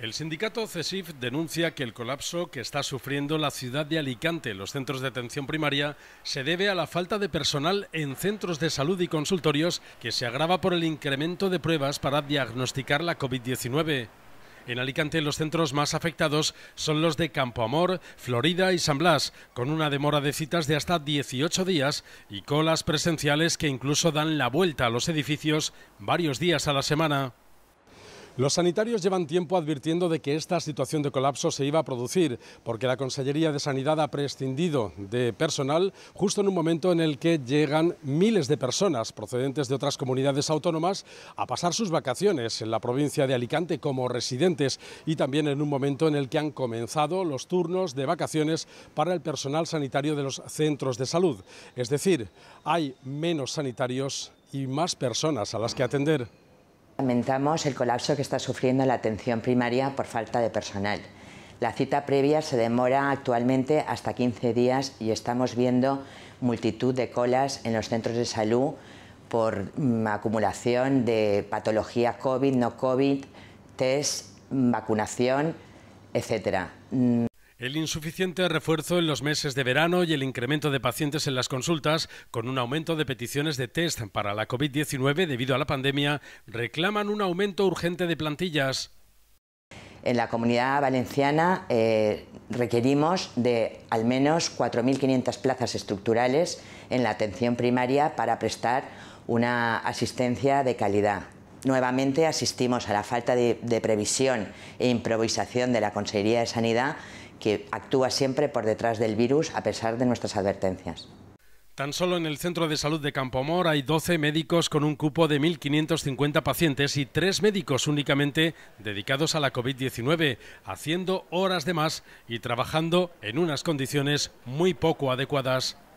El sindicato CESIF denuncia que el colapso que está sufriendo la ciudad de Alicante, los centros de atención primaria, se debe a la falta de personal en centros de salud y consultorios que se agrava por el incremento de pruebas para diagnosticar la COVID-19. En Alicante los centros más afectados son los de Campoamor, Florida y San Blas, con una demora de citas de hasta 18 días y colas presenciales que incluso dan la vuelta a los edificios varios días a la semana. Los sanitarios llevan tiempo advirtiendo de que esta situación de colapso se iba a producir, porque la Consellería de Sanidad ha prescindido de personal justo en un momento en el que llegan miles de personas procedentes de otras comunidades autónomas a pasar sus vacaciones en la provincia de Alicante como residentes y también en un momento en el que han comenzado los turnos de vacaciones para el personal sanitario de los centros de salud. Es decir, hay menos sanitarios y más personas a las que atender. Lamentamos el colapso que está sufriendo la atención primaria por falta de personal. La cita previa se demora actualmente hasta 15 días y estamos viendo multitud de colas en los centros de salud por mm, acumulación de patología COVID, no COVID, test, vacunación, etcétera. Mm, el insuficiente refuerzo en los meses de verano y el incremento de pacientes en las consultas, con un aumento de peticiones de test para la COVID-19 debido a la pandemia, reclaman un aumento urgente de plantillas. En la comunidad valenciana eh, requerimos de al menos 4.500 plazas estructurales en la atención primaria para prestar una asistencia de calidad. Nuevamente asistimos a la falta de, previsión e improvisación de la Consejería de Sanidad que actúa siempre por detrás del virus a pesar de nuestras advertencias. Tan solo en el Centro de Salud de Mor hay 12 médicos con un cupo de 1.550 pacientes y tres médicos únicamente dedicados a la COVID-19, haciendo horas de más y trabajando en unas condiciones muy poco adecuadas.